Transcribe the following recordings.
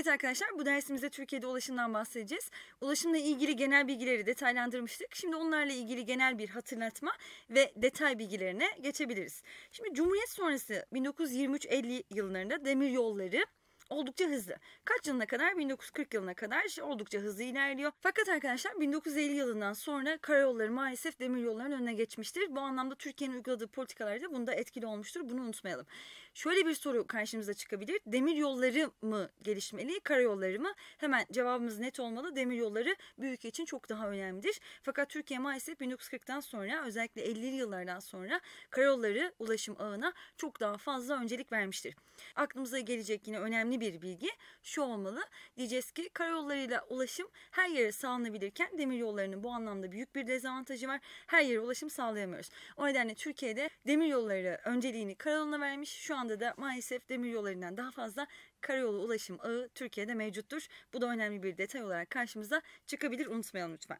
Evet arkadaşlar bu dersimizde Türkiye'de ulaşımdan bahsedeceğiz. Ulaşımla ilgili genel bilgileri detaylandırmıştık. Şimdi onlarla ilgili genel bir hatırlatma ve detay bilgilerine geçebiliriz. Şimdi Cumhuriyet sonrası 1923-50 yıllarında demir yolları oldukça hızlı. Kaç yılına kadar? 1940 yılına kadar şey oldukça hızlı ilerliyor. Fakat arkadaşlar 1950 yılından sonra karayolları maalesef demir yollarının önüne geçmiştir. Bu anlamda Türkiye'nin uyguladığı politikalar da bunda etkili olmuştur. Bunu unutmayalım. Şöyle bir soru karşımıza çıkabilir. Demir yolları mı gelişmeli, karayolları mı? Hemen cevabımız net olmalı. Demir yolları ülke için çok daha önemlidir. Fakat Türkiye maalesef 1940'tan sonra özellikle 50'li yıllardan sonra karayolları ulaşım ağına çok daha fazla öncelik vermiştir. Aklımıza gelecek yine önemli bir bilgi şu olmalı. Diyeceğiz ki karayollarıyla ulaşım her yere sağlanabilirken demir yollarının bu anlamda büyük bir dezavantajı var. Her yere ulaşım sağlayamıyoruz. O nedenle Türkiye'de demir yolları önceliğini karayoluna vermiş. Şu anda da maalesef demir yollarından daha fazla karayolu ulaşım ağı Türkiye'de mevcuttur. Bu da önemli bir detay olarak karşımıza çıkabilir. Unutmayalım lütfen.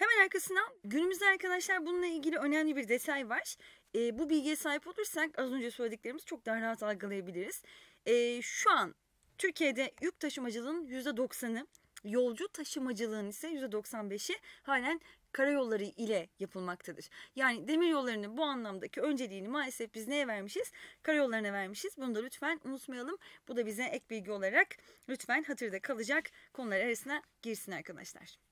Hemen arkasından günümüzde arkadaşlar bununla ilgili önemli bir detay var. E, bu bilgiye sahip olursak az önce söylediklerimizi çok daha rahat algılayabiliriz. E, şu an Türkiye'de yük taşımacılığının %90'ı, yolcu taşımacılığın ise %95'i halen karayolları ile yapılmaktadır. Yani demir yollarının bu anlamdaki önceliğini maalesef biz neye vermişiz? Karayollarına vermişiz. Bunu da lütfen unutmayalım. Bu da bize ek bilgi olarak lütfen hatırda kalacak konular arasına girsin arkadaşlar.